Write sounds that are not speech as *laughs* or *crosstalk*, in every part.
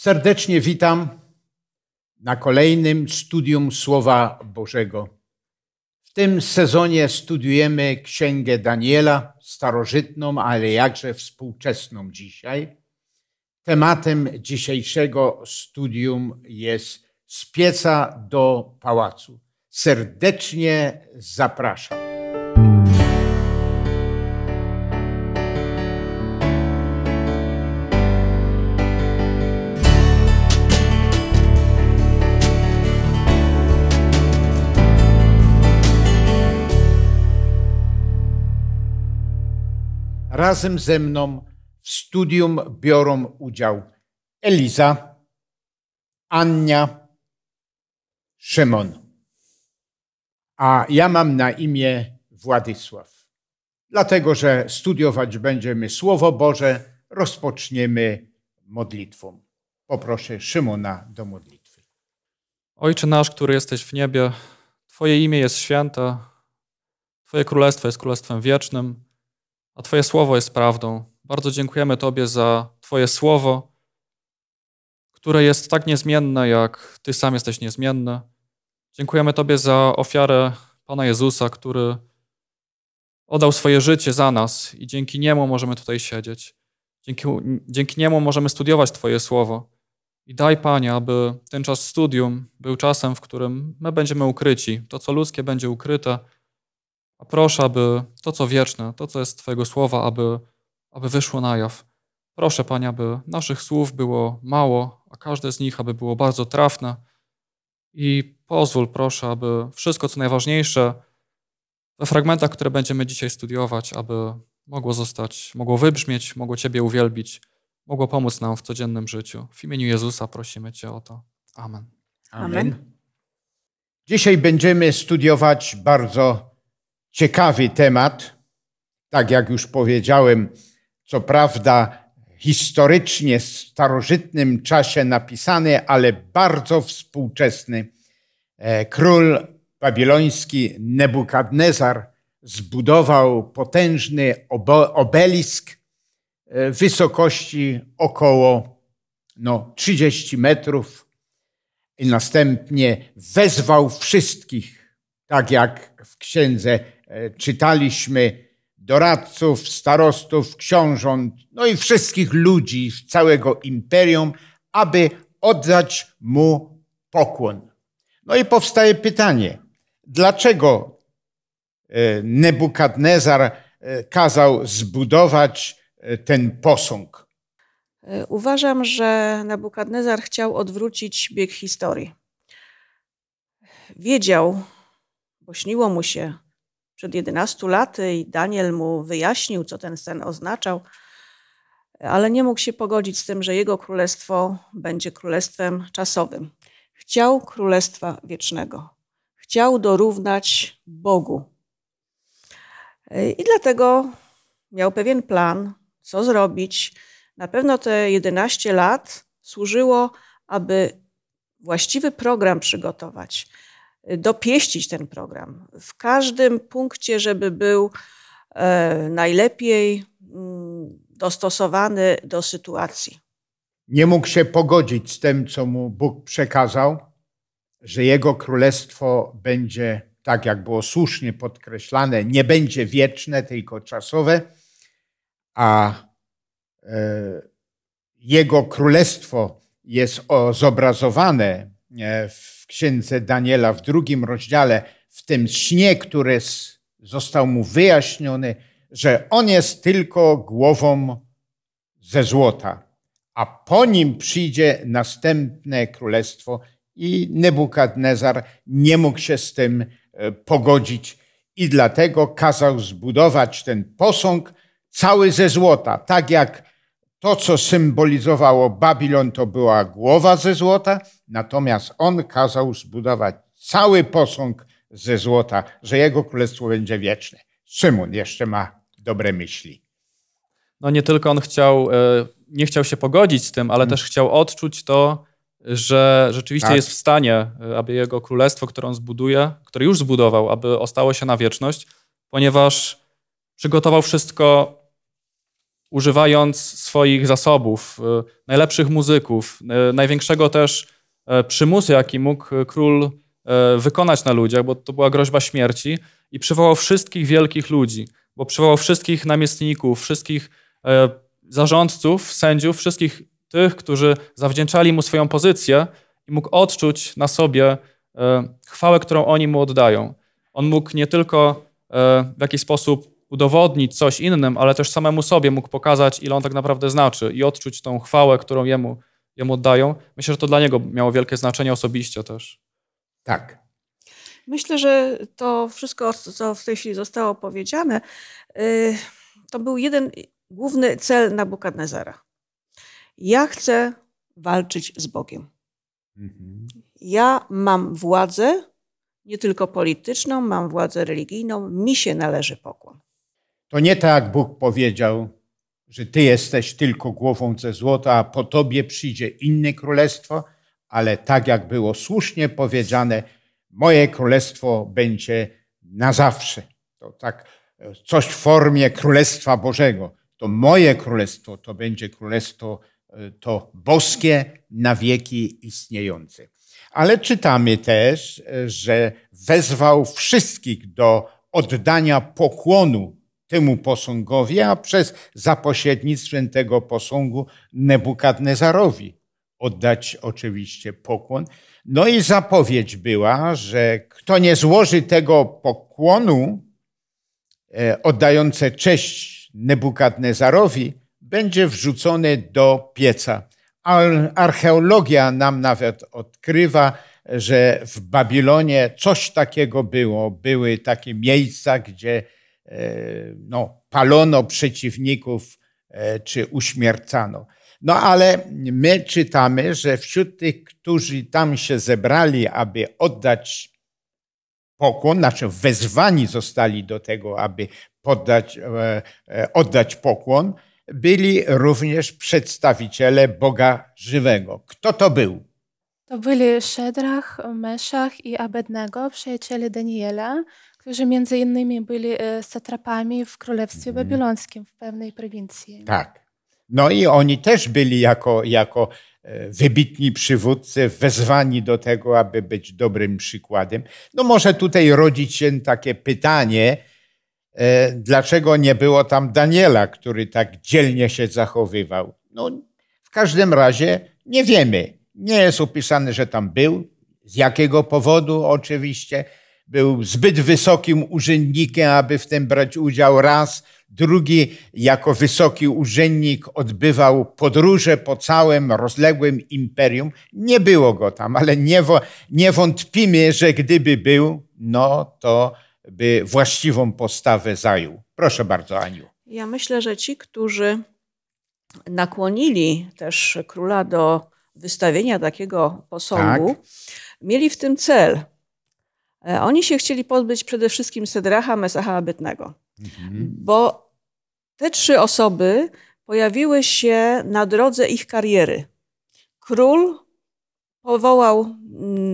Serdecznie witam na kolejnym studium Słowa Bożego. W tym sezonie studiujemy Księgę Daniela, starożytną, ale jakże współczesną dzisiaj. Tematem dzisiejszego studium jest z pieca do pałacu. Serdecznie zapraszam. razem ze mną w studium biorą udział Eliza, Ania, Szymon. A ja mam na imię Władysław. Dlatego, że studiować będziemy Słowo Boże, rozpoczniemy modlitwą. Poproszę Szymona do modlitwy. Ojcze nasz, który jesteś w niebie, Twoje imię jest święte, Twoje królestwo jest królestwem wiecznym a Twoje słowo jest prawdą. Bardzo dziękujemy Tobie za Twoje słowo, które jest tak niezmienne, jak Ty sam jesteś niezmienny. Dziękujemy Tobie za ofiarę Pana Jezusa, który oddał swoje życie za nas i dzięki niemu możemy tutaj siedzieć. Dzięki, dzięki niemu możemy studiować Twoje słowo. I daj, Panie, aby ten czas studium był czasem, w którym my będziemy ukryci. To, co ludzkie, będzie ukryte a proszę, aby to, co wieczne, to, co jest Twojego słowa, aby, aby wyszło na jaw. Proszę, Panie, aby naszych słów było mało, a każde z nich, aby było bardzo trafne. I pozwól, proszę, aby wszystko, co najważniejsze, we fragmentach, które będziemy dzisiaj studiować, aby mogło zostać, mogło wybrzmieć, mogło Ciebie uwielbić, mogło pomóc nam w codziennym życiu. W imieniu Jezusa prosimy Cię o to. Amen. Amen. Dzisiaj będziemy studiować bardzo ciekawy temat. Tak jak już powiedziałem, co prawda historycznie w starożytnym czasie napisany, ale bardzo współczesny. E, król babiloński Nebukadnezar zbudował potężny obelisk w e, wysokości około no, 30 metrów i następnie wezwał wszystkich, tak jak w księdze E, czytaliśmy doradców, starostów, książąt, no i wszystkich ludzi z całego imperium, aby oddać mu pokłon. No i powstaje pytanie, dlaczego e, Nebukadnezar e, kazał zbudować ten posąg? Uważam, że Nebukadnezar chciał odwrócić bieg historii. Wiedział, bo śniło mu się, przed 11 laty i Daniel mu wyjaśnił, co ten sen oznaczał, ale nie mógł się pogodzić z tym, że jego królestwo będzie królestwem czasowym. Chciał królestwa wiecznego. Chciał dorównać Bogu. I dlatego miał pewien plan, co zrobić. Na pewno te 11 lat służyło, aby właściwy program przygotować, dopieścić ten program w każdym punkcie, żeby był e, najlepiej mm, dostosowany do sytuacji. Nie mógł się pogodzić z tym, co mu Bóg przekazał, że jego królestwo będzie, tak jak było słusznie podkreślane, nie będzie wieczne, tylko czasowe, a e, jego królestwo jest zobrazowane e, w księdze Daniela w drugim rozdziale, w tym śnie, który został mu wyjaśniony, że on jest tylko głową ze złota, a po nim przyjdzie następne królestwo i Nebukadnezar nie mógł się z tym e, pogodzić i dlatego kazał zbudować ten posąg cały ze złota, tak jak to, co symbolizowało Babilon, to była głowa ze złota, Natomiast on kazał zbudować cały posąg ze złota, że jego królestwo będzie wieczne. Szymon jeszcze ma dobre myśli. No nie tylko on chciał, e, nie chciał się pogodzić z tym, ale hmm. też chciał odczuć to, że rzeczywiście tak. jest w stanie, e, aby jego królestwo, które on zbuduje, które już zbudował, aby ostało się na wieczność, ponieważ przygotował wszystko używając swoich zasobów, e, najlepszych muzyków, największego też E, przymusy, jaki mógł e, król e, wykonać na ludziach, bo to była groźba śmierci, i przywołał wszystkich wielkich ludzi, bo przywołał wszystkich namiestników, wszystkich zarządców, sędziów, wszystkich tych, którzy zawdzięczali mu swoją pozycję i mógł odczuć na sobie chwałę, którą oni mu oddają. On mógł nie tylko w jakiś sposób udowodnić coś innym, ale też samemu sobie mógł pokazać, ile on tak naprawdę znaczy i odczuć tą chwałę, którą jemu jemu oddają. Myślę, że to dla niego miało wielkie znaczenie osobiście też. Tak. Myślę, że to wszystko, co w tej chwili zostało powiedziane, y, to był jeden główny cel Nabukadnezara. Ja chcę walczyć z Bogiem. Mhm. Ja mam władzę, nie tylko polityczną, mam władzę religijną, mi się należy pokłon. To nie tak Bóg powiedział, że Ty jesteś tylko głową ze złota, a po Tobie przyjdzie inne królestwo, ale tak jak było słusznie powiedziane, moje królestwo będzie na zawsze. To tak e, coś w formie Królestwa Bożego. To moje królestwo to będzie królestwo e, to boskie na wieki istniejące. Ale czytamy też, e, że wezwał wszystkich do oddania pokłonu temu posągowi, a przez za pośrednictwem tego posągu Nebukadnezarowi oddać oczywiście pokłon. No i zapowiedź była, że kto nie złoży tego pokłonu e, oddające cześć Nebukadnezarowi, będzie wrzucony do pieca. Archeologia nam nawet odkrywa, że w Babilonie coś takiego było. Były takie miejsca, gdzie E, no, palono przeciwników e, czy uśmiercano. No ale my czytamy, że wśród tych, którzy tam się zebrali, aby oddać pokłon, znaczy wezwani zostali do tego, aby poddać, e, oddać pokłon, byli również przedstawiciele Boga żywego. Kto to był? To byli Szedrach, Meszach i Abednego, przyjaciele Daniela, którzy między innymi byli e, satrapami w Królestwie mhm. Babilońskim w pewnej prowincji. Tak. No i oni też byli jako, jako e, wybitni przywódcy, wezwani do tego, aby być dobrym przykładem. No może tutaj rodzić się takie pytanie, e, dlaczego nie było tam Daniela, który tak dzielnie się zachowywał. No, w każdym razie nie wiemy. Nie jest opisane, że tam był, z jakiego powodu oczywiście był zbyt wysokim urzędnikiem, aby w tym brać udział raz. Drugi, jako wysoki urzędnik, odbywał podróże po całym rozległym imperium. Nie było go tam, ale nie, nie wątpimy, że gdyby był, no to by właściwą postawę zajął. Proszę bardzo, Aniu. Ja myślę, że ci, którzy nakłonili też króla do wystawienia takiego posągu, tak. mieli w tym cel E, oni się chcieli pozbyć przede wszystkim Sedracha Mesacha, Abytnego, mhm. bo te trzy osoby pojawiły się na drodze ich kariery. Król powołał,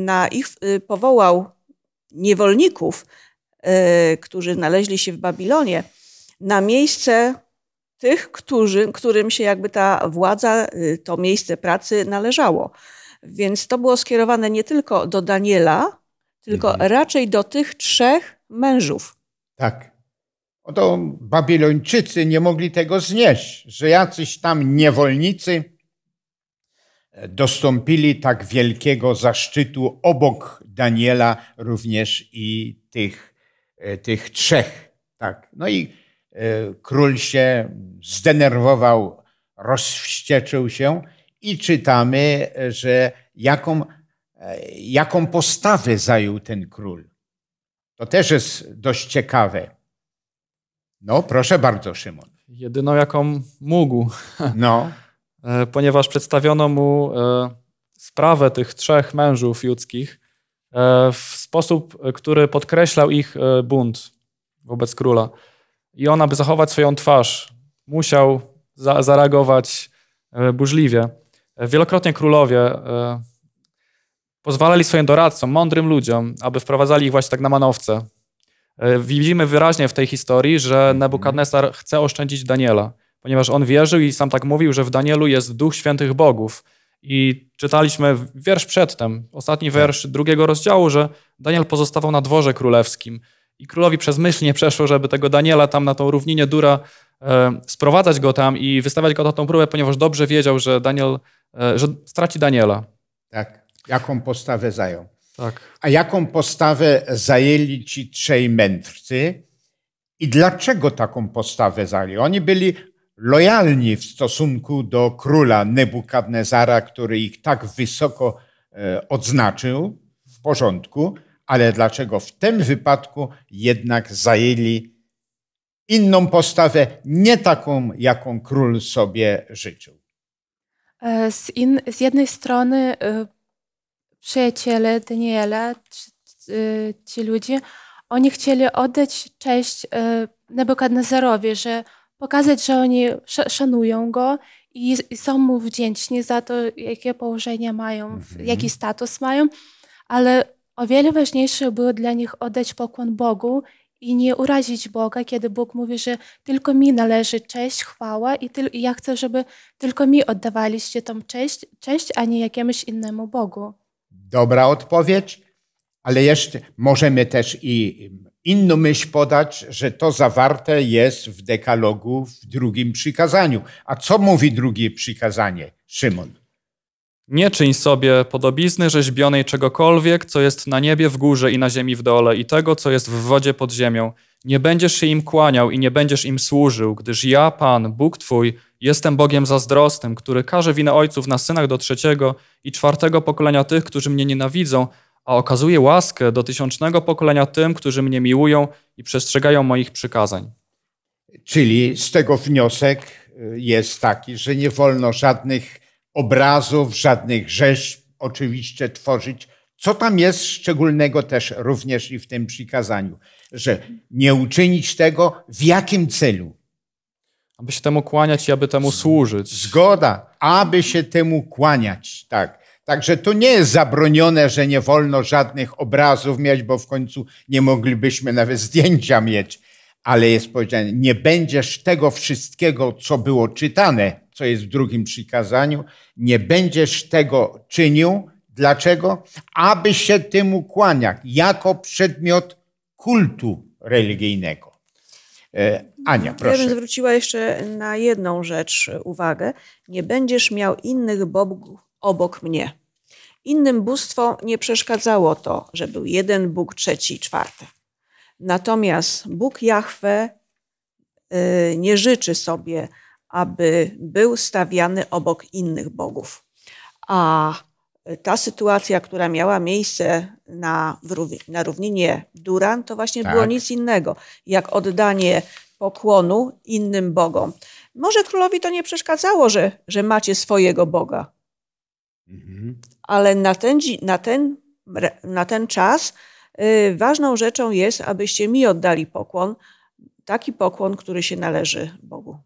na ich, y, powołał niewolników, y, którzy znaleźli się w Babilonie, na miejsce tych, którzy, którym się jakby ta władza, y, to miejsce pracy należało. Więc to było skierowane nie tylko do Daniela, tylko mhm. raczej do tych trzech mężów. Tak. Oto Babilończycy nie mogli tego znieść, że jacyś tam niewolnicy e, dostąpili tak wielkiego zaszczytu obok Daniela również i tych, e, tych trzech. Tak. No i e, król się zdenerwował, rozwścieczył się i czytamy, że jaką E, jaką postawę zajął ten król. To też jest dość ciekawe. No, proszę bardzo, Szymon. Jedyną, jaką mógł. No. E, ponieważ przedstawiono mu e, sprawę tych trzech mężów judzkich w sposób, który podkreślał ich bunt wobec króla. I on aby zachować swoją twarz, musiał za zareagować burzliwie. Wielokrotnie królowie pozwalali swoim doradcom, mądrym ludziom, aby wprowadzali ich właśnie tak na manowce. E, widzimy wyraźnie w tej historii, że mhm. Nebukadnesar chce oszczędzić Daniela, ponieważ on wierzył i sam tak mówił, że w Danielu jest duch świętych bogów. I czytaliśmy wiersz przedtem, ostatni tak. wiersz drugiego rozdziału, że Daniel pozostawał na dworze królewskim. I królowi przez myśl nie przeszło, żeby tego Daniela tam na tą równinie Dura e, sprowadzać go tam i wystawiać go na tą próbę, ponieważ dobrze wiedział, że Daniel, e, że straci Daniela. Tak jaką postawę zajął. Tak. A jaką postawę zajęli ci trzej mędrcy i dlaczego taką postawę zajęli? Oni byli lojalni w stosunku do króla Nebukadnezara, który ich tak wysoko e, odznaczył, w porządku, ale dlaczego w tym wypadku jednak zajęli inną postawę, nie taką, jaką król sobie życzył? E, z, in, z jednej strony e, przyjaciele Daniela, y, ci ludzie, oni chcieli oddać cześć y, Nebukadnezarowi, że pokazać, że oni szanują go i, i są mu wdzięczni za to, jakie położenie mają, mm -hmm. jaki status mają, ale o wiele ważniejsze było dla nich oddać pokłon Bogu i nie urazić Boga, kiedy Bóg mówi, że tylko mi należy cześć, chwała i, i ja chcę, żeby tylko mi oddawaliście tą cześć, cześć, a nie jakiemuś innemu Bogu dobra odpowiedź, ale jeszcze możemy też i inną myśl podać, że to zawarte jest w dekalogu w drugim przykazaniu. A co mówi drugie przykazanie, Szymon? Nie czyń sobie podobizny rzeźbionej czegokolwiek, co jest na niebie w górze i na ziemi w dole, i tego, co jest w wodzie pod ziemią. Nie będziesz się im kłaniał i nie będziesz im służył, gdyż ja, Pan, Bóg Twój, jestem Bogiem zazdrosnym, który każe winę ojców na synach do trzeciego i czwartego pokolenia tych, którzy mnie nienawidzą, a okazuje łaskę do tysiącznego pokolenia tym, którzy mnie miłują i przestrzegają moich przykazań. Czyli z tego wniosek y, jest taki, że nie wolno żadnych obrazów, żadnych rzeźb oczywiście tworzyć. Co tam jest szczególnego też również i w tym przykazaniu, że nie uczynić tego w jakim celu? Aby się temu kłaniać i aby temu służyć. Zgoda, aby się temu kłaniać, tak. Także to nie jest zabronione, że nie wolno żadnych obrazów mieć, bo w końcu nie moglibyśmy nawet zdjęcia mieć. Ale jest powiedziane, nie będziesz tego wszystkiego, co było czytane, co jest w drugim przykazaniu, nie będziesz tego czynił. Dlaczego? Aby się tym ukłaniać jako przedmiot kultu religijnego. E, Ania, proszę. Ja bym zwróciła jeszcze na jedną rzecz uwagę. Nie będziesz miał innych bogów obok mnie. Innym bóstwom nie przeszkadzało to, że był jeden Bóg, trzeci, czwarty. Natomiast Bóg Jahwe e, nie życzy sobie aby był stawiany obok innych bogów. A ta sytuacja, która miała miejsce na, na równinie Duran, to właśnie tak. było nic innego jak oddanie pokłonu innym bogom. Może królowi to nie przeszkadzało, że, że macie swojego Boga. Mhm. Ale na ten, na, ten, na ten czas y, ważną rzeczą jest, abyście mi oddali pokłon, taki pokłon, który się należy Bogu.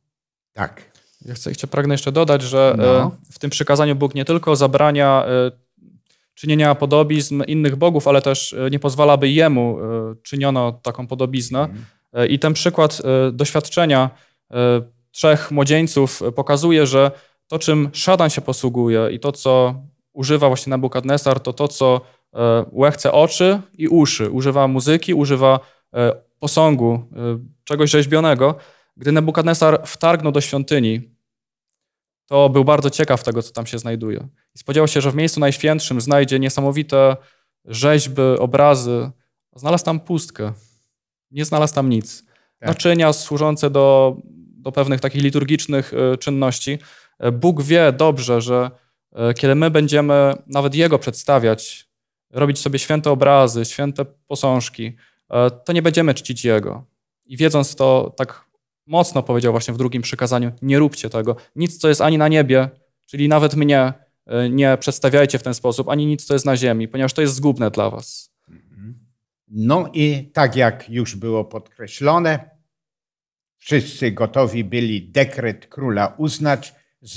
Tak. Ja chcę, jeszcze, pragnę jeszcze dodać, że e, no. w tym przykazaniu Bóg nie tylko zabrania e, czynienia podobizn innych bogów, ale też e, nie pozwala, by jemu czyniono taką podobiznę. Mhm. I ten przykład doświadczenia trzech młodzieńców pokazuje, że to, czym szatan się posługuje i to, co używa właśnie Nabukadnesar, to to, co łechce oczy i uszy. Używa muzyki, używa posągu, czegoś rzeźbionego, gdy Nebukadnesar wtargnął do świątyni, to był bardzo ciekaw tego, co tam się znajduje. I spodziewał się, że w miejscu najświętszym znajdzie niesamowite rzeźby, obrazy. Znalazł tam pustkę. Nie znalazł tam nic. Tak. Naczynia służące do, do pewnych takich liturgicznych e, czynności. E, Bóg wie dobrze, że e, kiedy my będziemy nawet Jego przedstawiać, robić sobie święte obrazy, święte posążki, to nie będziemy czcić Jego. I wiedząc to tak mocno powiedział właśnie w drugim przykazaniu: nie róbcie tego. Nic, co jest ani na niebie, czyli nawet mnie, e, nie przedstawiajcie w ten sposób, ani nic, co jest na ziemi, ponieważ to jest zgubne dla was. Mhm. No i tak jak już było podkreślone, wszyscy gotowi byli dekret króla uznać, z,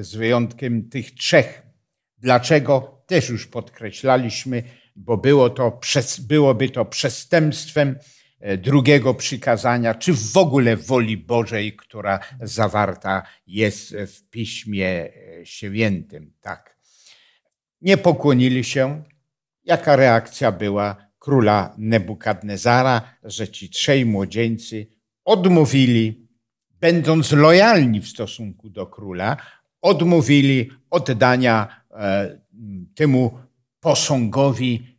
z wyjątkiem tych trzech. Dlaczego? Też już podkreślaliśmy, bo było to, byłoby to przestępstwem, E, drugiego przykazania, czy w ogóle woli Bożej, która zawarta jest w Piśmie e, Świętym. Tak. Nie pokłonili się. Jaka reakcja była króla Nebukadnezara, że ci trzej młodzieńcy odmówili, będąc lojalni w stosunku do króla, odmówili oddania e, temu posągowi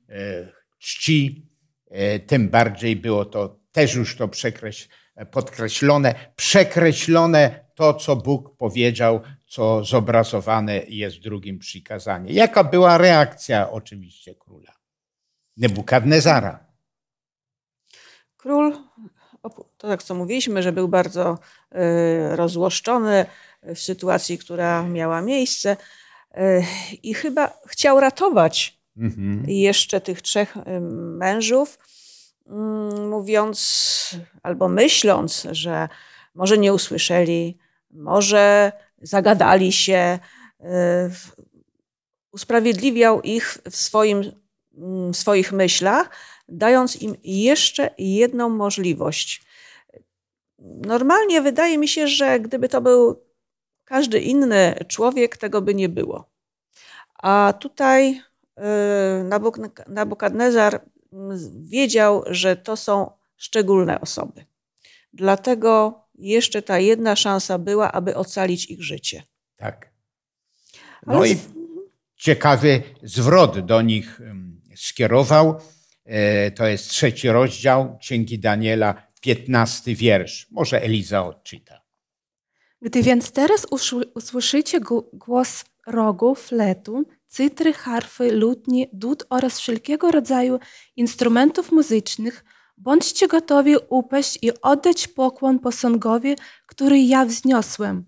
czci E, tym bardziej było to też już to przekreś, podkreślone, przekreślone to, co Bóg powiedział, co zobrazowane jest w drugim przykazaniu. Jaka była reakcja oczywiście króla Nebukadnezara? Król, to tak co mówiliśmy, że był bardzo y, rozłoszczony w sytuacji, która miała miejsce y, i chyba chciał ratować mhm. i jeszcze tych trzech y, mężów, mm, mówiąc albo myśląc, że może nie usłyszeli, może zagadali się, y, usprawiedliwiał ich w, swoim, mm, w swoich myślach, dając im jeszcze jedną możliwość. Normalnie wydaje mi się, że gdyby to był każdy inny człowiek, tego by nie było. A tutaj Y, Nabukadnezar wiedział, że to są szczególne osoby. Dlatego jeszcze ta jedna szansa była, aby ocalić ich życie. Tak. No Ale... i ciekawy zwrot do nich skierował. E, to jest trzeci rozdział Księgi Daniela, piętnasty wiersz. Może Eliza odczyta. Gdy więc teraz usłyszycie głos rogu, fletu, cytry, harfy, lutni, dud oraz wszelkiego rodzaju instrumentów muzycznych, bądźcie gotowi upaść i oddać pokłon posągowi, który ja wzniosłem.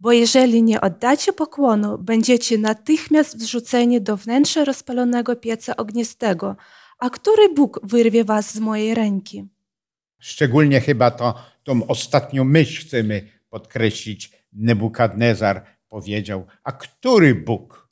Bo jeżeli nie oddacie pokłonu, będziecie natychmiast wrzuceni do wnętrza rozpalonego pieca ognistego, a który Bóg wyrwie was z mojej ręki. Szczególnie chyba to, tą ostatnią myśl chcemy podkreślić. Nebukadnezar powiedział, a który Bóg?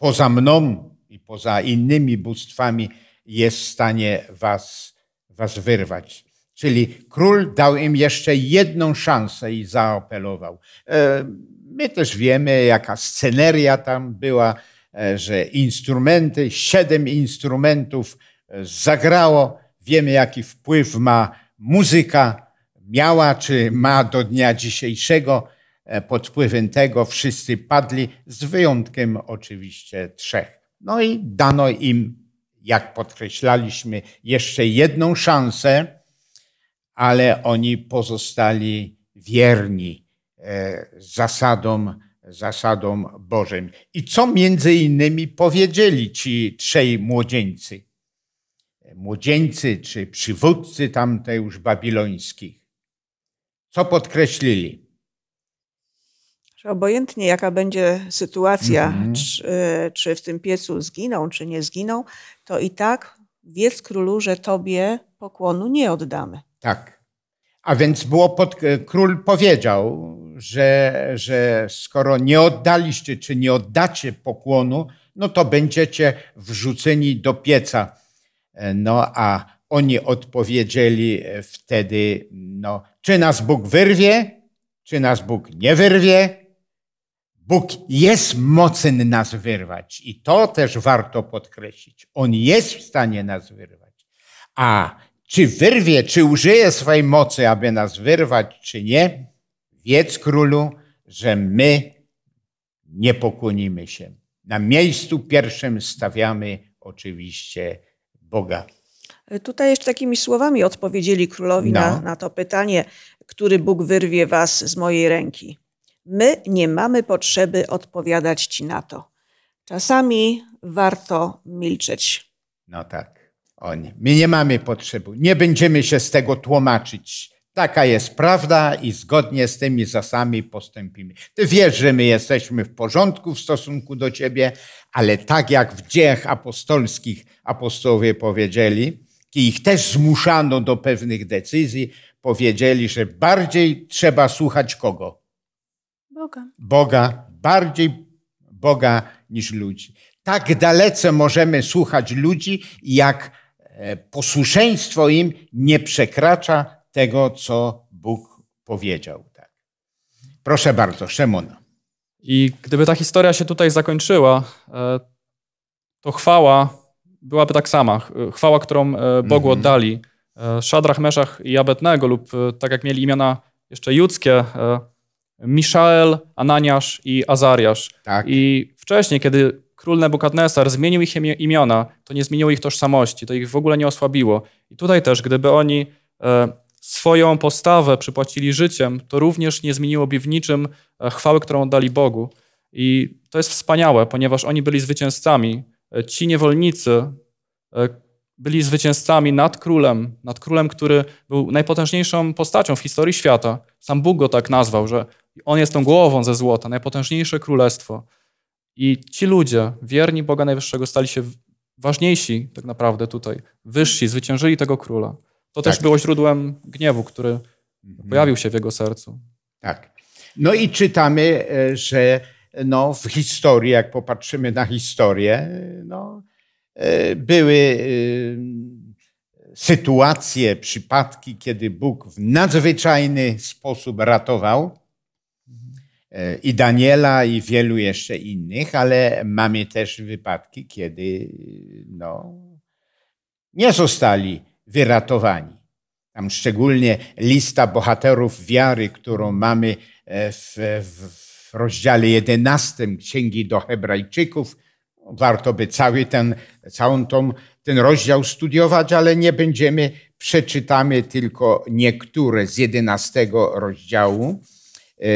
poza mną i poza innymi bóstwami jest w stanie was, was wyrwać. Czyli król dał im jeszcze jedną szansę i zaapelował. E, my też wiemy, jaka sceneria tam była, e, że instrumenty, siedem instrumentów e, zagrało. Wiemy, jaki wpływ ma muzyka, miała czy ma do dnia dzisiejszego E, pod wpływem tego wszyscy padli, z wyjątkiem oczywiście trzech. No i dano im, jak podkreślaliśmy, jeszcze jedną szansę, ale oni pozostali wierni e, zasadom, zasadom Bożym. I co między innymi powiedzieli ci trzej młodzieńcy? Młodzieńcy czy przywódcy tamte już babilońskich. Co podkreślili? Czy obojętnie jaka będzie sytuacja, mhm. czy, e, czy, w tym piecu zginą, czy nie zginą, to i tak wiedz królu, że tobie pokłonu nie oddamy. Tak. A więc było pod, e, król powiedział, że, że skoro nie oddaliście, czy nie oddacie pokłonu, no to będziecie wrzuceni do pieca. E, no a oni odpowiedzieli wtedy, no, czy nas Bóg wyrwie, czy nas Bóg nie wyrwie, Bóg jest mocny nas wyrwać i to też warto podkreślić. On jest w stanie nas wyrwać. A czy wyrwie, czy użyje swojej mocy, aby nas wyrwać, czy nie, wiedz królu, że my nie pokunimy się. Na miejscu pierwszym stawiamy oczywiście Boga. Tutaj jeszcze takimi słowami odpowiedzieli królowi no. na, na to pytanie, który Bóg wyrwie was z mojej ręki. My nie mamy potrzeby odpowiadać ci na to. Czasami warto milczeć. No tak, oni. My nie mamy potrzeby. Nie będziemy się z tego tłumaczyć. Taka jest prawda i zgodnie z tymi zasadami postąpimy. Ty wiesz, że my jesteśmy w porządku w stosunku do ciebie, ale tak jak w dziejach apostolskich apostołowie powiedzieli, i ich też zmuszano do pewnych decyzji, powiedzieli, że bardziej trzeba słuchać kogo? Boga. Boga, bardziej Boga niż ludzi. Tak dalece możemy słuchać ludzi, jak e, posłuszeństwo im nie przekracza tego, co Bóg powiedział. Tak. Proszę bardzo, Szymon. I gdyby ta historia się tutaj zakończyła, e, to chwała byłaby tak sama. Chwała, którą e, Bogu mhm. oddali. Szadrach, Meszach i Abednego lub tak jak mieli imiona jeszcze judzkie, Miszael, Ananiasz i Azariasz. Tak. I wcześniej, kiedy król Nebukadnesar zmienił ich imiona, to nie zmieniło ich tożsamości, to ich w ogóle nie osłabiło. I tutaj też, gdyby oni e, swoją postawę przypłacili życiem, to również nie zmieniłoby w niczym e, chwały, którą oddali Bogu. I to jest wspaniałe, ponieważ oni byli zwycięzcami. E, ci niewolnicy, byli zwycięzcami nad królem, nad królem, który był najpotężniejszą postacią w historii świata. Sam Bóg go tak nazwał, że on jest tą głową ze złota, najpotężniejsze królestwo. I ci ludzie, wierni Boga Najwyższego, stali się ważniejsi tak naprawdę tutaj, wyżsi, zwyciężyli tego króla. To tak. też było źródłem gniewu, który mhm. pojawił się w jego sercu. Tak. No i czytamy, e, że no, w historii, jak popatrzymy na historię, no, E, były y, sytuacje, przypadki, kiedy Bóg w nadzwyczajny sposób ratował e, i Daniela, i wielu jeszcze innych, ale mamy też wypadki, kiedy no, nie zostali wyratowani. Tam szczególnie lista bohaterów wiary, którą mamy e, w, w, w rozdziale 11 Księgi do Hebrajczyków, warto by cały ten, całą tą, ten rozdział studiować, ale nie będziemy, przeczytamy tylko niektóre z jedenastego rozdziału, e,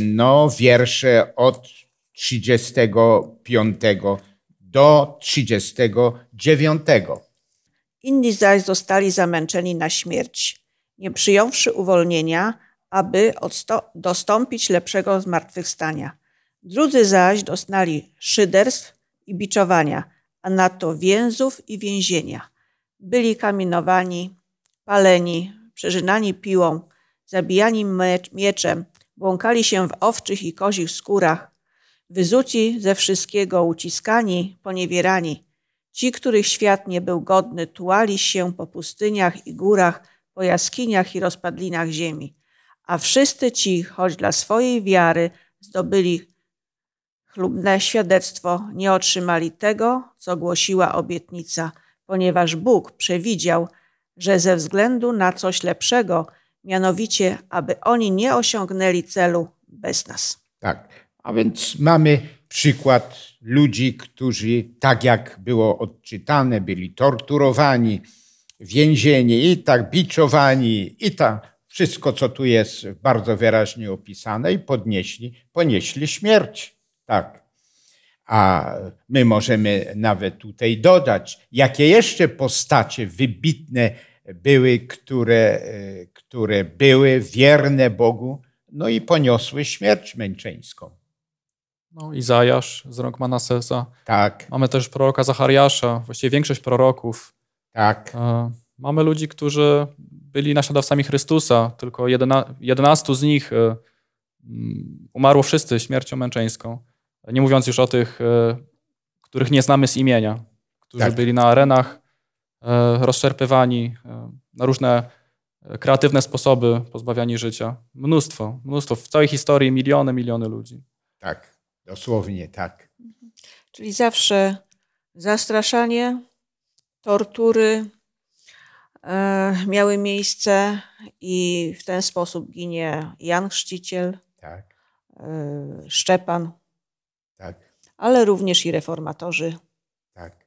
no wiersze od 35 do 39. Inni zaś zostali zamęczeni na śmierć, nie przyjąwszy uwolnienia, aby dostąpić lepszego zmartwychwstania. Drudzy zaś doznali szyderstw i biczowania, a na to więzów i więzienia. Byli kamienowani, paleni, przeżynani piłą, zabijani mieczem, błąkali się w owczych i kozich skórach, wyzuci ze wszystkiego, uciskani, poniewierani. Ci, których świat nie był godny, tułali się po pustyniach i górach, po jaskiniach i rozpadlinach ziemi. A wszyscy ci, choć dla swojej wiary zdobyli Chlubne świadectwo nie otrzymali tego, co głosiła obietnica, ponieważ Bóg przewidział, że ze względu na coś lepszego, mianowicie, aby oni nie osiągnęli celu bez nas. Tak, a więc mamy przykład ludzi, którzy, tak jak było odczytane, byli torturowani, więzieni i tak biczowani i tak. Wszystko, co tu jest bardzo wyraźnie opisane, i podnieśli, ponieśli śmierć. Tak. A my możemy nawet tutaj dodać, jakie jeszcze postacie wybitne były, które, e, które były wierne Bogu, no i poniosły śmierć męczeńską. No, Izajasz z rąk Manasesa. Tak. Mamy też proroka Zachariasza, właściwie większość proroków. Tak. E, mamy ludzi, którzy byli naśladowcami Chrystusa, tylko jedenastu z nich e, umarło wszyscy śmiercią męczeńską. Nie mówiąc już o tych, e, których nie znamy z imienia, którzy tak. byli na arenach e, rozczerpywani e, na różne kreatywne sposoby pozbawiani życia. Mnóstwo, mnóstwo. W całej historii miliony, miliony ludzi. Tak, dosłownie tak. Czyli zawsze zastraszanie, tortury miały miejsce i w ten sposób ginie Jan Chrzciciel, tak. Szczepan tak. Ale również i reformatorzy. Tak.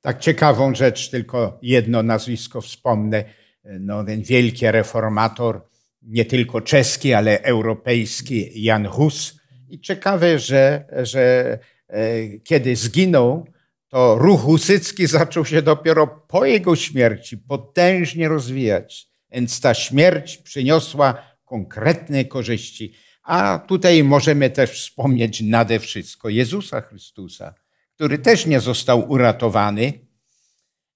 Tak ciekawą rzecz, tylko jedno nazwisko wspomnę. No, ten wielki reformator, nie tylko czeski, ale europejski, Jan Hus. I ciekawe, że, że e, kiedy zginął, to ruch husycki zaczął się dopiero po jego śmierci potężnie rozwijać. Więc ta śmierć przyniosła konkretne korzyści. A tutaj możemy też wspomnieć nade wszystko Jezusa Chrystusa, który też nie został uratowany.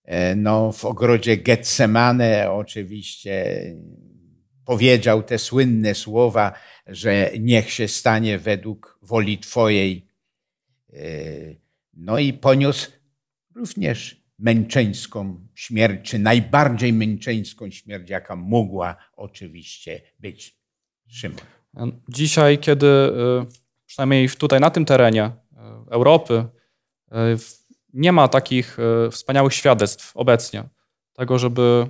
E, no, w ogrodzie Getsemane oczywiście powiedział te słynne słowa, że niech się stanie według woli Twojej. E, no i poniósł również męczeńską śmierć, czy najbardziej męczeńską śmierć, jaka mogła oczywiście być. Szymon. Dzisiaj, kiedy y, przynajmniej tutaj na tym terenie y, Europy y, nie ma takich wspaniałych świadectw obecnie, tego, żeby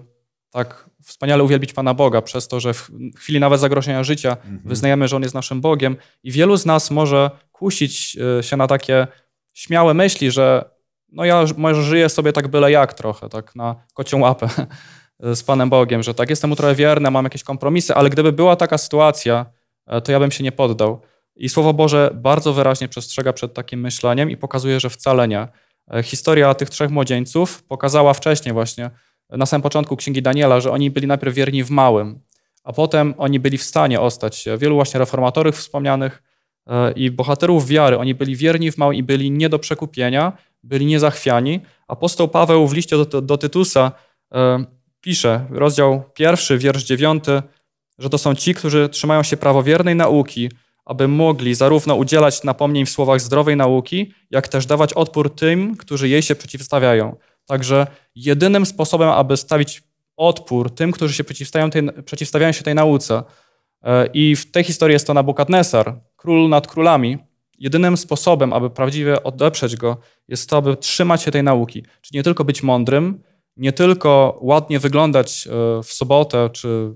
tak wspaniale uwielbić Pana Boga przez to, że w chwili nawet zagrożenia życia mhm. wyznajemy, że On jest naszym Bogiem i wielu z nas może kusić się na takie śmiałe myśli, że no ja może żyję sobie tak byle jak trochę, tak na kocią łapę *laughs* z Panem Bogiem, że tak jestem mu trochę wierny, mam jakieś kompromisy, ale gdyby była taka sytuacja, E, to ja bym się nie poddał. I Słowo Boże bardzo wyraźnie przestrzega przed takim myśleniem i pokazuje, że wcale nie. E, historia tych trzech młodzieńców pokazała wcześniej właśnie, e, na samym początku Księgi Daniela, że oni byli najpierw wierni w małym, a potem oni byli w stanie ostać się. Wielu właśnie reformatorów wspomnianych i bohaterów wiary, oni byli wierni w małym i byli nie do przekupienia, byli niezachwiani. Apostoł Paweł w liście do, do Tytusa pisze, rozdział pierwszy, wiersz dziewiąty – że to są ci, którzy trzymają się prawowiernej nauki, aby mogli zarówno udzielać napomnień w słowach zdrowej nauki, jak też dawać odpór tym, którzy jej się przeciwstawiają. Także jedynym sposobem, aby stawić odpór tym, którzy się przeciwstawiają, tej, przeciwstawiają się tej nauce, e, i w tej historii jest to Nabukadnesar, król nad królami. Jedynym sposobem, aby prawdziwie odeprzeć go, jest to, aby trzymać się tej nauki. Czyli nie tylko być mądrym, nie tylko ładnie wyglądać e, w sobotę czy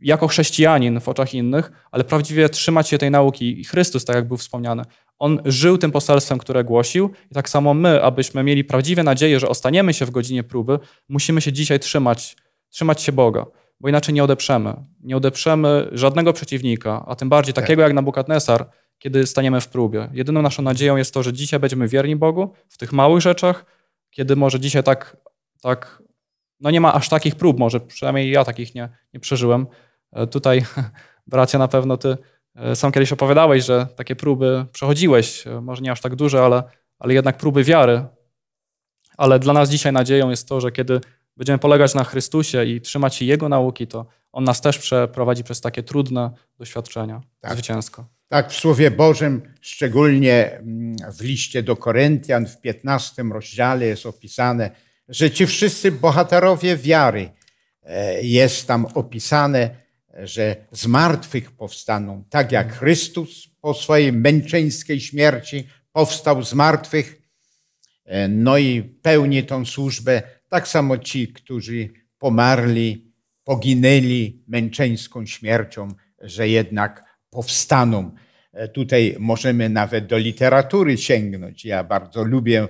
jako chrześcijanin w oczach innych, ale prawdziwie trzymać się tej nauki. I Chrystus, tak jak był wspomniany, on żył tym poselstwem, które głosił, i tak samo my, abyśmy mieli prawdziwe nadzieje, że ostaniemy się w godzinie próby, musimy się dzisiaj trzymać, trzymać się Boga, bo inaczej nie odeprzemy. Nie odeprzemy żadnego przeciwnika, a tym bardziej tak. takiego jak Nabukadnesar, kiedy staniemy w próbie. Jedyną naszą nadzieją jest to, że dzisiaj będziemy wierni Bogu w tych małych rzeczach, kiedy może dzisiaj tak, tak no nie ma aż takich prób, może przynajmniej ja takich nie, nie przeżyłem. E, tutaj, *laughs* bracia, na pewno ty e, sam kiedyś opowiadałeś, że takie próby przechodziłeś, e, może nie aż tak duże, ale, ale jednak próby wiary. Ale dla nas dzisiaj nadzieją jest to, że kiedy będziemy polegać na Chrystusie i trzymać się Jego nauki, to On nas też przeprowadzi przez takie trudne doświadczenia tak. zwycięsko. Tak, w Słowie Bożym, szczególnie mm, w liście do Koryntian w 15 rozdziale jest opisane, że ci wszyscy bohaterowie wiary e, jest tam opisane, że z martwych powstaną, tak jak Chrystus po swojej męczeńskiej śmierci powstał z martwych, e, no i pełni tą służbę, tak samo ci, którzy pomarli, poginęli męczeńską śmiercią, że jednak powstaną. E, tutaj możemy nawet do literatury sięgnąć. Ja bardzo lubię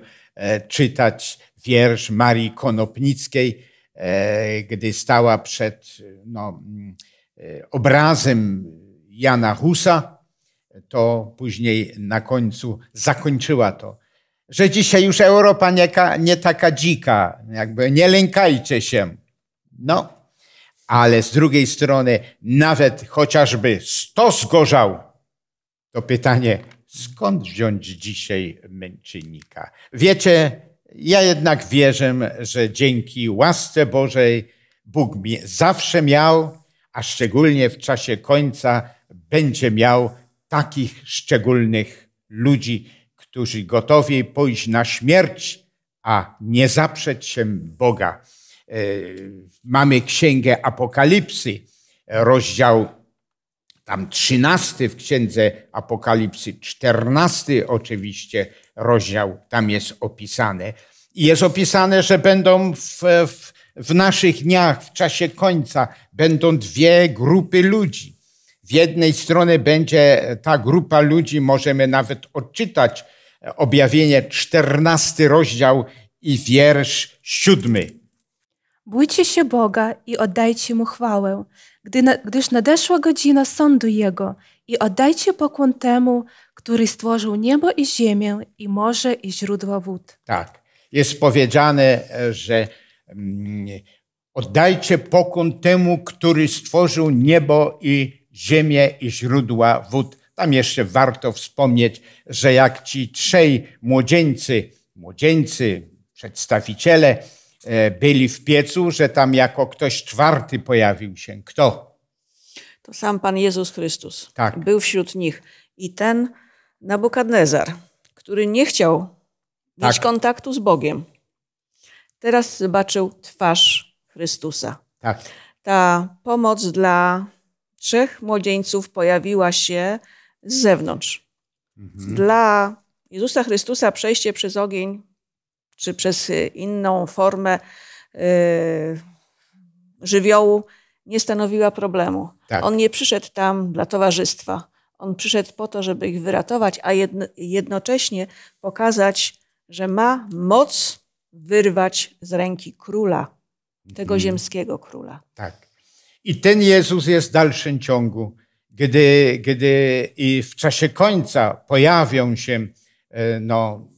czytać wiersz Marii Konopnickiej, e, gdy stała przed no, e, obrazem Jana Husa, to później na końcu zakończyła to, że dzisiaj już Europa nie, nie taka dzika, jakby nie lękajcie się. No, ale z drugiej strony, nawet chociażby sto zgorzał, to pytanie, skąd wziąć dzisiaj męczennika? Wiecie, ja jednak wierzę, że dzięki łasce Bożej Bóg mnie zawsze miał, a szczególnie w czasie końca będzie miał takich szczególnych ludzi, którzy gotowi pójść na śmierć, a nie zaprzeć się Boga. E, mamy księgę Apokalipsy, rozdział tam 13 w księdze Apokalipsy, 14 oczywiście rozdział tam jest opisane. I jest opisane, że będą w, w, w naszych dniach, w czasie końca, będą dwie grupy ludzi. W jednej strony będzie ta grupa ludzi, możemy nawet odczytać objawienie 14 rozdział i wiersz 7. Bójcie się Boga i oddajcie Mu chwałę, gdy na, gdyż nadeszła godzina sądu Jego i oddajcie pokłon temu, który stworzył niebo i ziemię i morze i źródła wód. Tak. Jest powiedziane, że mm, oddajcie pokłon temu, który stworzył niebo i ziemię i źródła wód. Tam jeszcze warto wspomnieć, że jak ci trzej młodzieńcy, młodzieńcy, przedstawiciele e, byli w piecu, że tam jako ktoś czwarty pojawił się. Kto? to sam Pan Jezus Chrystus tak. był wśród nich. I ten Nabukadnezar, który nie chciał tak. mieć kontaktu z Bogiem, teraz zobaczył twarz Chrystusa. Tak. Ta pomoc dla trzech młodzieńców pojawiła się z zewnątrz. Mhm. Dla Jezusa Chrystusa przejście przez ogień czy przez inną formę yy, żywiołu nie stanowiła problemu. Tak. On nie przyszedł tam dla towarzystwa. On przyszedł po to, żeby ich wyratować, a jedno, jednocześnie pokazać, że ma moc wyrwać z ręki króla, tego mhm. ziemskiego króla. Tak. I ten Jezus jest w dalszym ciągu, gdy, gdy i w czasie końca pojawią się e, no,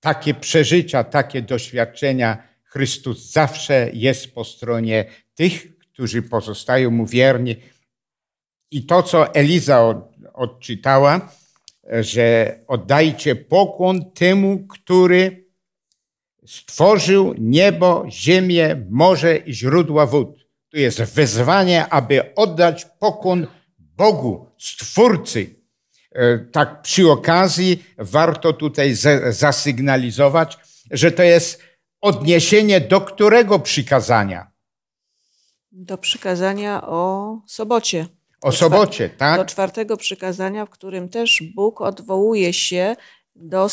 takie przeżycia, takie doświadczenia, Chrystus zawsze jest po stronie tych, którzy pozostają mu wierni. I to, co Eliza odczytała, że oddajcie pokłon temu, który stworzył niebo, ziemię, morze i źródła wód. Tu jest wezwanie, aby oddać pokłon Bogu, Stwórcy. E, tak przy okazji warto tutaj zasygnalizować, że to jest odniesienie do którego przykazania? do przykazania o sobocie. O sobocie, tak? Do czwartego przykazania, w którym też Bóg odwołuje się do,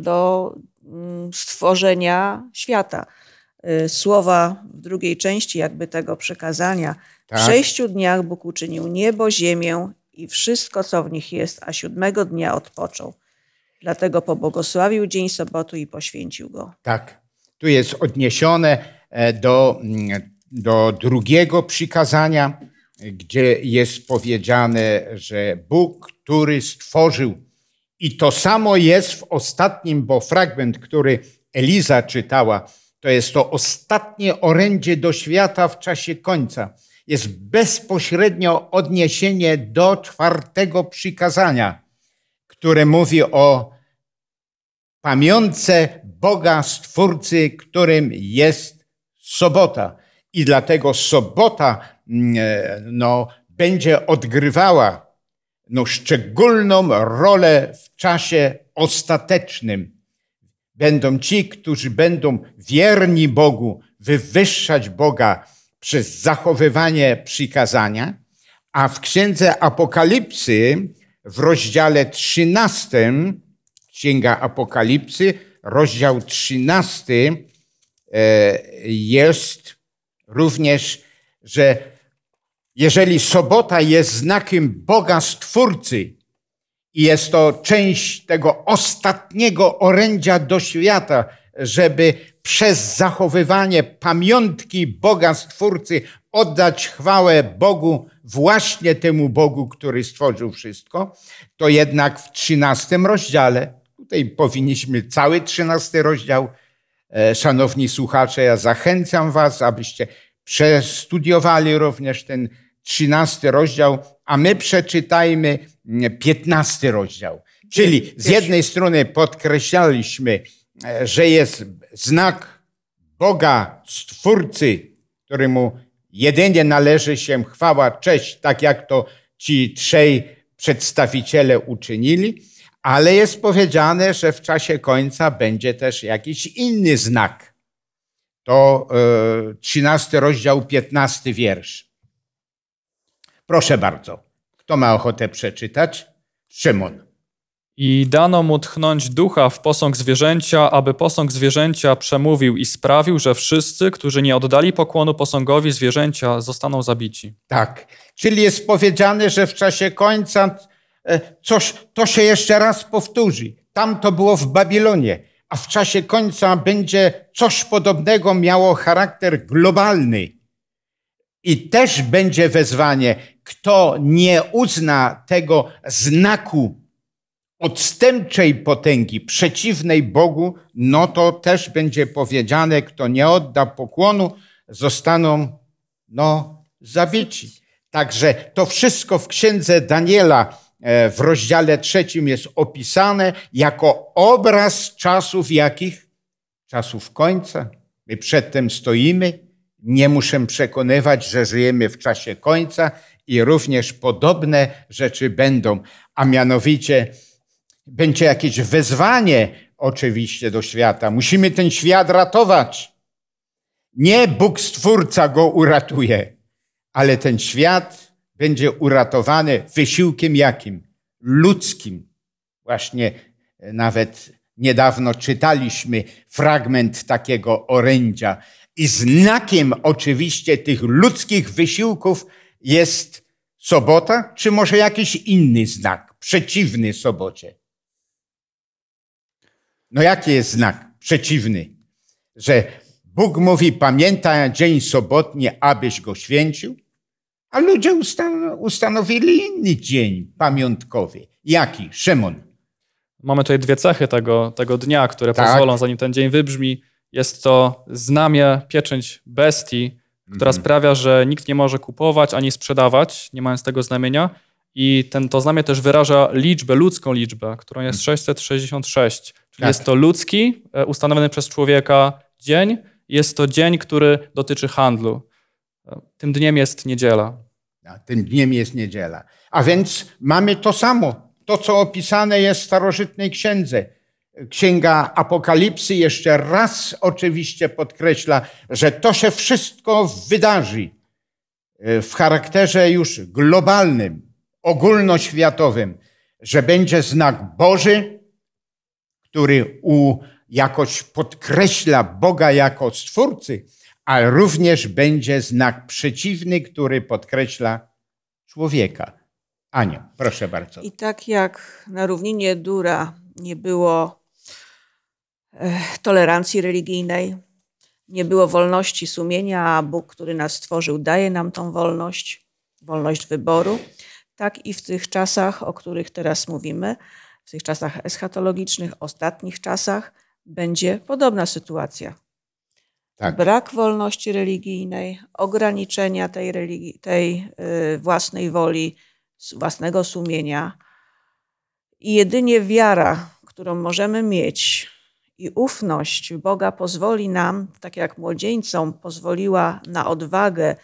do mm, stworzenia świata. Y, słowa w drugiej części jakby tego przykazania. Tak. W sześciu dniach Bóg uczynił niebo, ziemię i wszystko, co w nich jest, a siódmego dnia odpoczął. Dlatego pobłogosławił dzień sobotu i poświęcił go. Tak, tu jest odniesione e, do mm, do drugiego przykazania, gdzie jest powiedziane, że Bóg, który stworzył, i to samo jest w ostatnim, bo fragment, który Eliza czytała, to jest to ostatnie orędzie do świata w czasie końca. Jest bezpośrednio odniesienie do czwartego przykazania, które mówi o pamiątce Boga Stwórcy, którym jest sobota i dlatego sobota mm, e, no, będzie odgrywała no, szczególną rolę w czasie ostatecznym. Będą ci, którzy będą wierni Bogu, wywyższać Boga przez zachowywanie przykazania, a w Księdze Apokalipsy w rozdziale 13, Księga Apokalipsy, rozdział 13 e, jest również, że jeżeli sobota jest znakiem Boga Stwórcy i jest to część tego ostatniego orędzia do świata, żeby przez zachowywanie pamiątki Boga Stwórcy oddać chwałę Bogu, właśnie temu Bogu, który stworzył wszystko, to jednak w trzynastym rozdziale, tutaj powinniśmy cały trzynasty rozdział E, szanowni słuchacze, ja zachęcam Was, abyście przestudiowali również ten trzynasty rozdział, a my przeczytajmy mm, piętnasty rozdział. Czyli z jednej strony podkreślaliśmy, e, że jest znak Boga, Stwórcy, któremu jedynie należy się chwała, cześć, tak jak to ci trzej przedstawiciele uczynili. Ale jest powiedziane, że w czasie końca będzie też jakiś inny znak. To e, y, 13 rozdział, 15 wiersz. Proszę bardzo. Kto ma ochotę przeczytać? Szymon. I dano mu tchnąć ducha w posąg zwierzęcia, aby posąg zwierzęcia przemówił i sprawił, że wszyscy, którzy nie oddali pokłonu posągowi zwierzęcia, zostaną zabici. Tak, czyli jest powiedziane, że w czasie końca E, coś, to się jeszcze raz powtórzy. Tam to było w Babilonie, a w czasie końca będzie coś podobnego miało charakter globalny. I też będzie wezwanie, kto nie uzna tego znaku odstępczej potęgi, przeciwnej Bogu, no to też będzie powiedziane, kto nie odda pokłonu, zostaną no, zabici. Także to wszystko w księdze Daniela E, w rozdziale trzecim jest opisane jako obraz czasów jakich? Czasów końca. My przedtem stoimy. Nie muszę przekonywać, że żyjemy w czasie końca i również podobne rzeczy będą. A mianowicie będzie jakieś wezwanie oczywiście do świata. Musimy ten świat ratować. Nie Bóg Stwórca go uratuje, ale ten świat będzie uratowane wysiłkiem jakim? Ludzkim. Właśnie e, nawet niedawno czytaliśmy fragment takiego orędzia. I znakiem oczywiście tych ludzkich wysiłków jest sobota, czy może jakiś inny znak, przeciwny sobocie. No jaki jest znak przeciwny? Że Bóg mówi, pamiętaj dzień sobotni, abyś go święcił, a ludzie ustanowili inny dzień pamiątkowy. Jaki? Szymon. Mamy tutaj dwie cechy tego, tego dnia, które tak. pozwolą, zanim ten dzień wybrzmi. Jest to znamie, pieczęć bestii, która mhm. sprawia, że nikt nie może kupować ani sprzedawać, nie mając tego znamienia. I ten, to znamie też wyraża liczbę, ludzką liczbę, którą jest 666. Mhm. Czyli tak. jest to ludzki, e, ustanowiony przez człowieka dzień. Jest to dzień, który dotyczy handlu. Tym dniem jest niedziela. A tym dniem jest niedziela. A więc mamy to samo. To, co opisane jest w starożytnej księdze. Księga Apokalipsy jeszcze raz oczywiście podkreśla, że to się wszystko wydarzy e, w charakterze już globalnym, ogólnoświatowym, że będzie znak Boży, który u, jakoś podkreśla Boga jako Stwórcy, ale również będzie znak przeciwny, który podkreśla człowieka. Anio, proszę bardzo. I tak jak na równinie Dura nie było e, tolerancji religijnej, nie było wolności sumienia, a Bóg, który nas stworzył, daje nam tą wolność, wolność wyboru. Tak i w tych czasach, o których teraz mówimy, w tych czasach eschatologicznych, ostatnich czasach, będzie podobna sytuacja. Tak. Brak wolności religijnej, ograniczenia tej, religii, tej y, własnej woli, własnego sumienia. I jedynie wiara, którą możemy mieć, i ufność Boga pozwoli nam, tak jak młodzieńcom pozwoliła na odwagę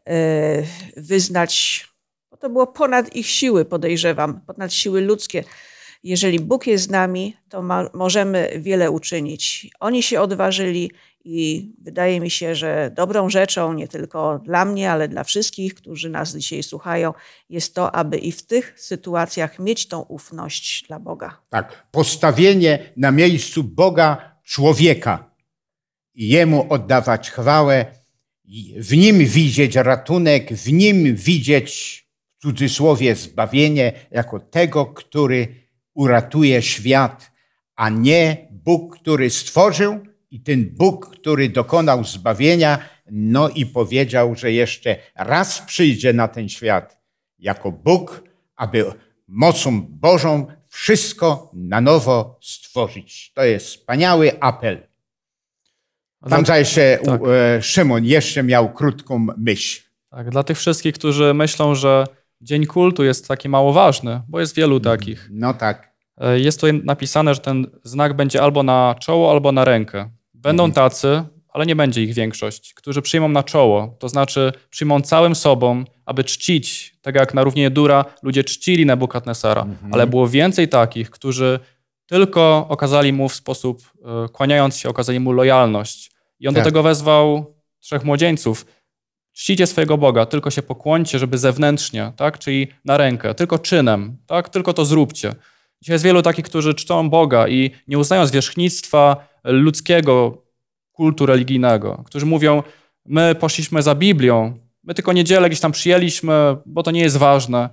y, wyznać, bo to było ponad ich siły, podejrzewam, ponad siły ludzkie, jeżeli Bóg jest z nami, to ma, możemy wiele uczynić. Oni się odważyli i wydaje mi się, że dobrą rzeczą, nie tylko dla mnie, ale dla wszystkich, którzy nas dzisiaj słuchają, jest to, aby i w tych sytuacjach mieć tą ufność dla Boga. Tak, postawienie na miejscu Boga człowieka i jemu oddawać chwałę, w nim widzieć ratunek, w nim widzieć w cudzysłowie zbawienie jako tego, który uratuje świat, a nie Bóg, który stworzył i ten Bóg, który dokonał zbawienia, no i powiedział, że jeszcze raz przyjdzie na ten świat jako Bóg, aby mocą Bożą wszystko na nowo stworzyć. To jest wspaniały apel. Tam zaś się tak. E, Szymon jeszcze miał krótką myśl. Tak, dla tych wszystkich, którzy myślą, że Dzień kultu jest taki mało ważny, bo jest wielu mhm. takich. No tak. E, jest tu napisane, że ten znak będzie albo na czoło, albo na rękę. Będą mhm. tacy, ale nie będzie ich większość, którzy przyjmą na czoło, to znaczy przyjmą całym sobą, aby czcić, tak jak na równie Dura ludzie czcili Nebukadnesara, mhm. ale było więcej takich, którzy tylko okazali mu w sposób, e, kłaniając się, okazali mu lojalność. I on tak. do tego wezwał trzech młodzieńców. Czcicie swojego Boga, tylko się pokłońcie, żeby zewnętrznie, tak? czyli na rękę, tylko czynem, tak? tylko to zróbcie. Dzisiaj jest wielu takich, którzy czczą Boga i nie uznają zwierzchnictwa ludzkiego kultu religijnego, którzy mówią, my poszliśmy za Biblią, my tylko niedzielę gdzieś tam przyjęliśmy, bo to nie jest ważne.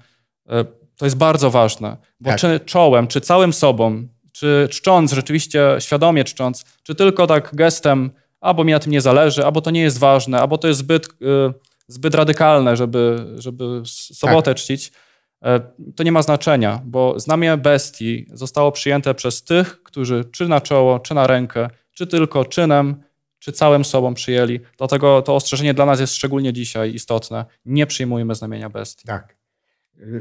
E, to jest bardzo ważne, bo tak. czy czołem, czy całym sobą, czy czcząc, rzeczywiście świadomie czcząc, czy tylko tak gestem albo mi na tym nie zależy, albo to nie jest ważne, albo to jest zbyt, y, zbyt radykalne, żeby, żeby sobotę tak. czcić. E, to nie ma znaczenia, bo znamię bestii zostało przyjęte przez tych, którzy czy na czoło, czy na rękę, czy tylko czynem, czy całym sobą przyjęli. Dlatego to ostrzeżenie dla nas jest szczególnie dzisiaj istotne. Nie przyjmujmy znamienia bestii. Tak.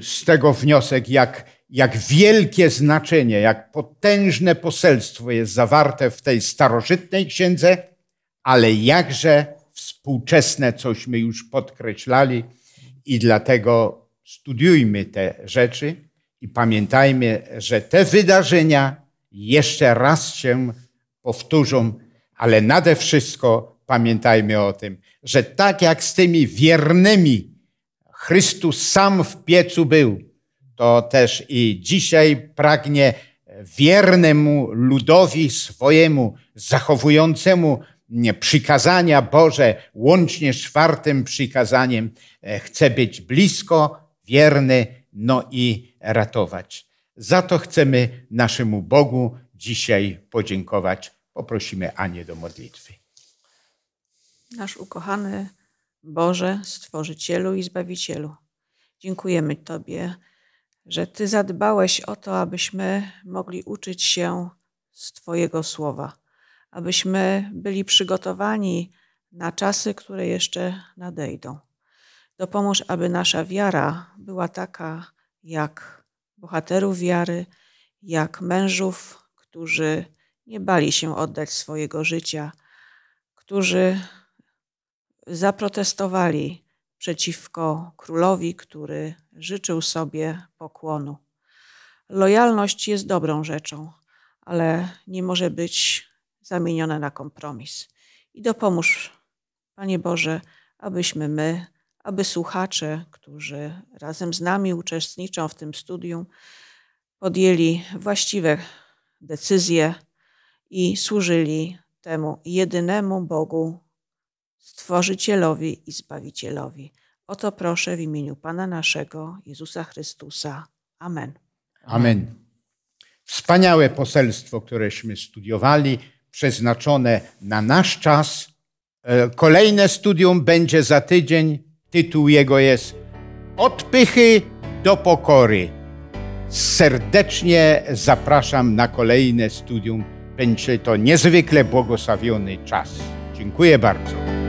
Z tego wniosek, jak, jak wielkie znaczenie, jak potężne poselstwo jest zawarte w tej starożytnej księdze, ale jakże współczesne, cośmy już podkreślali, i dlatego studiujmy te rzeczy i pamiętajmy, że te wydarzenia jeszcze raz się powtórzą, ale nade wszystko pamiętajmy o tym, że tak jak z tymi wiernymi Chrystus sam w piecu był, to też i dzisiaj pragnie wiernemu ludowi swojemu, zachowującemu przykazania Boże, łącznie z czwartym przykazaniem, e, chce być blisko, wierny, no i ratować. Za to chcemy naszemu Bogu dzisiaj podziękować. Poprosimy Anię do modlitwy. Nasz ukochany Boże, Stworzycielu i Zbawicielu, dziękujemy Tobie, że Ty zadbałeś o to, abyśmy mogli uczyć się z Twojego słowa abyśmy byli przygotowani na czasy, które jeszcze nadejdą. Dopomóż, aby nasza wiara była taka jak bohaterów wiary, jak mężów, którzy nie bali się oddać swojego życia, którzy zaprotestowali przeciwko królowi, który życzył sobie pokłonu. Lojalność jest dobrą rzeczą, ale nie może być zamienione na kompromis. I dopomóż, Panie Boże, abyśmy my, aby słuchacze, którzy razem z nami uczestniczą w tym studium, podjęli właściwe decyzje i służyli temu jedynemu Bogu, Stworzycielowi i Zbawicielowi. O to proszę w imieniu Pana naszego, Jezusa Chrystusa. Amen. Amen. Wspaniałe poselstwo, któreśmy studiowali przeznaczone na nasz czas. E, kolejne studium będzie za tydzień. Tytuł jego jest Od pychy do pokory. Serdecznie zapraszam na kolejne studium. Będzie to niezwykle błogosławiony czas. Dziękuję bardzo.